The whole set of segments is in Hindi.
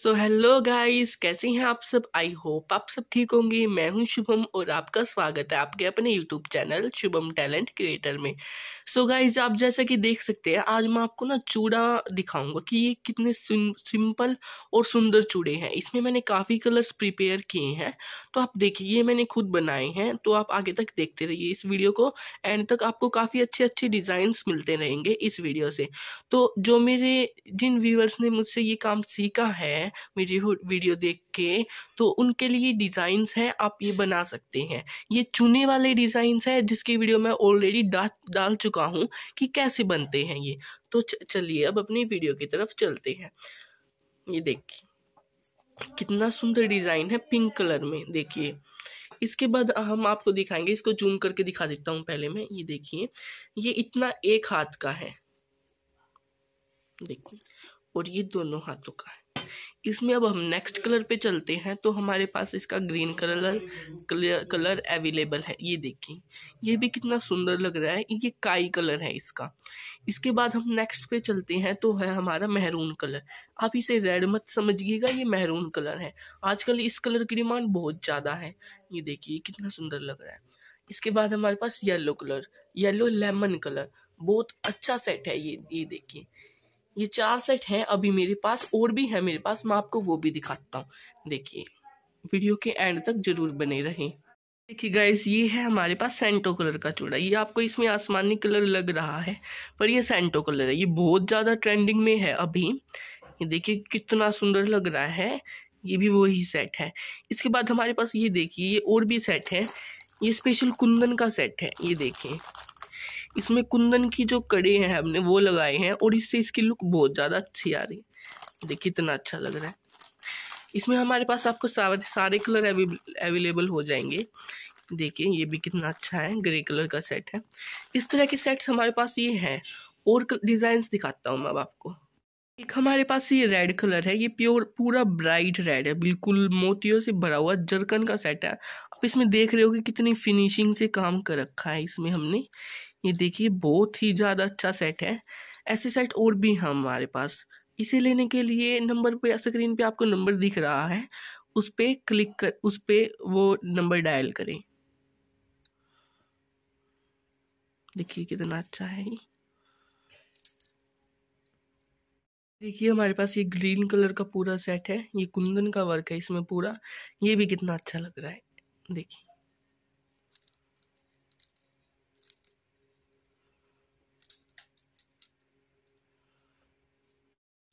सो हेलो गाइस कैसे हैं आप सब आई होप आप सब ठीक होंगे मैं हूं शुभम और आपका स्वागत है आपके अपने YouTube channel Shubham talent creator में सो so गाइस आप जैसा कि देख सकते हैं आज मैं आपको ना चूड़ा दिखाऊंगा कि ये कितने सिंपल और सुंदर चूड़े हैं इसमें मैंने काफ़ी कलर्स प्रिपेयर किए हैं तो आप देखिए ये मैंने खुद बनाए हैं तो आप आगे तक देखते रहिए इस वीडियो को एंड तक आपको काफ़ी अच्छे अच्छे डिज़ाइंस मिलते रहेंगे इस वीडियो से तो जो मेरे जिन व्यूअर्स ने मुझसे ये काम सीखा है हैं मेरी वीडियो देख के तो उनके लिए डिज़ाइंस हैं आप ये बना सकते हैं ये चुने वाले डिज़ाइंस हैं जिसकी वीडियो मैं ऑलरेडी डा डाल चुका हूँ कि कैसे बनते हैं ये तो चलिए अब अपनी वीडियो की तरफ चलते हैं ये देखिए कितना सुंदर डिज़ाइन है पिंक कलर में देखिए इसके बाद हम आपको दिखाएंगे इसको जूम करके दिखा देता हूँ पहले मैं ये देखिए ये इतना एक हाथ का है देखिए और ये दोनों हाथों का है इसमें अब हम नेक्स्ट कलर पे चलते हैं तो हमारे पास इसका green colour colour, colour available है ये देखिए ये भी कितना सुंदर लग रहा है ये काई कलर है इसका इसके बाद हम नेक्स्ट पे चलते हैं तो है हमारा महरून कलर आप इसे रेड मत समझिएगा ये महरून कलर है आजकल इस कलर की डिमांड बहुत ज़्यादा है ये देखिए कितना सुंदर लग रहा है इसके बाद हमारे पास yellow colour yellow lemon colour बहुत अच्छा सेट है ये ये देखिए ये चार सेट हैं अभी मेरे पास और भी है मेरे पास मैं आपको वो भी दिखाता हूँ देखिए वीडियो के एंड तक ज़रूर बने रहें देखिए गाइस ये है हमारे पास सेंटो कलर का चूड़ा ये आपको इसमें आसमानी कलर लग रहा है पर ये सेंटो कलर है ये बहुत ज़्यादा ट्रेंडिंग में है अभी ये देखिए कितना सुंदर लग रहा है ये भी वही सेट है इसके बाद हमारे पास ये देखिए ये और भी सेट है ये स्पेशल कुंदन का सेट है ये देखिए इसमें कुंदन की जो कड़े हैं हमने वो लगाए हैं और इससे इसकी लुक बहुत ज़्यादा अच्छी आ रही है देखिए इतना अच्छा लग रहा है इसमें हमारे पास आपको सारे कलर अवेलेबल हो जाएंगे देखिए ये भी कितना अच्छा है ग्रे कलर का सेट है इस तरह के सेट्स हमारे पास ये हैं और डिज़ाइंस दिखाता हूँ मैं अब आपको एक हमारे पास ये रेड कलर है ये प्योर पूरा ब्राइट रेड है बिल्कुल मोतियों से भरा हुआ जरकन का सेट है आप इसमें देख रहे हो कि कितनी फिनिशिंग से काम कर रखा है इसमें हमने ये देखिए बहुत ही ज़्यादा अच्छा सेट है ऐसे सेट और भी हैं हमारे पास इसे लेने के लिए नंबर पे स्क्रीन पे आपको नंबर दिख रहा है उस पर क्लिक कर उस पर वो नंबर डायल करें देखिए कितना अच्छा है देखिए हमारे पास ये ग्रीन कलर का पूरा सेट है ये कुंदन का वर्क है इसमें पूरा ये भी कितना अच्छा लग रहा है देखिए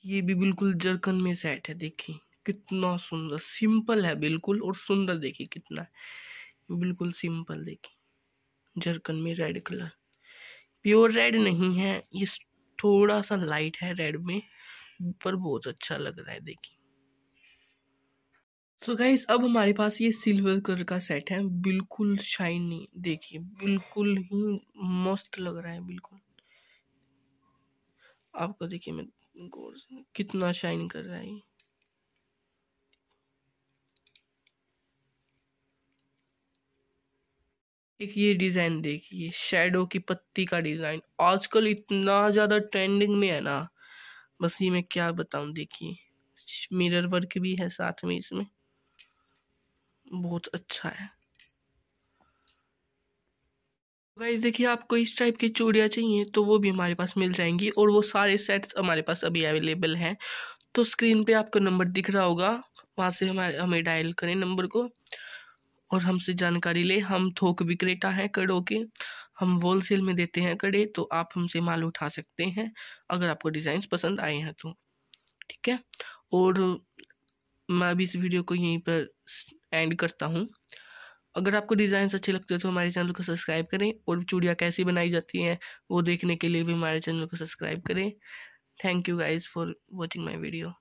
ये भी बिल्कुल जरकन में सेट है देखिए कितना सुंदर सिंपल है बिल्कुल और सुंदर देखिए कितना है बिल्कुल सिंपल देखिए जरकन में रेड कलर प्योर रेड नहीं है ये थोड़ा सा लाइट है रेड में पर बहुत अच्छा लग रहा है देखिए सो गाइस अब हमारे पास ये सिल्वर कलर का सेट है बिल्कुल शाइनी देखिए बिल्कुल ही मस्त लग रहा है बिल्कुल आपको देखिए मैं गोल्ड कितना शाइन कर रहा है एक ये डिज़ाइन देखिए शेडो की पत्ती का डिज़ाइन आजकल इतना ज़्यादा ट्रेंडिंग में है ना बस ये मैं क्या बताऊ देखिए मिरर वर्क भी है साथ में इसमें बहुत अच्छा है गाइज देखिए आपको इस टाइप की चूड़ियाँ चाहिए तो वो भी हमारे पास मिल जाएंगी और वो सारे सेट्स हमारे पास अभी अवेलेबल हैं तो स्क्रीन पे आपको नंबर दिख रहा होगा वहाँ से हमारे हमें डायल करें नंबर को और हमसे जानकारी ले हम थोक विक्रेता हैं कड़ों के हम होल सेल में देते हैं कड़े तो आप हमसे माल उठा सकते हैं अगर आपको डिज़ाइंस पसंद आए हैं तो ठीक है और मैं अभी इस वीडियो को यहीं पर एंड करता हूँ अगर आपको डिज़ाइंस अच्छे लगते हो तो हमारे चैनल को सब्सक्राइब करें और चूड़ियाँ कैसी बनाई जाती हैं वो देखने के लिए भी हमारे चैनल को सब्सक्राइब करें thank you guys for watching my video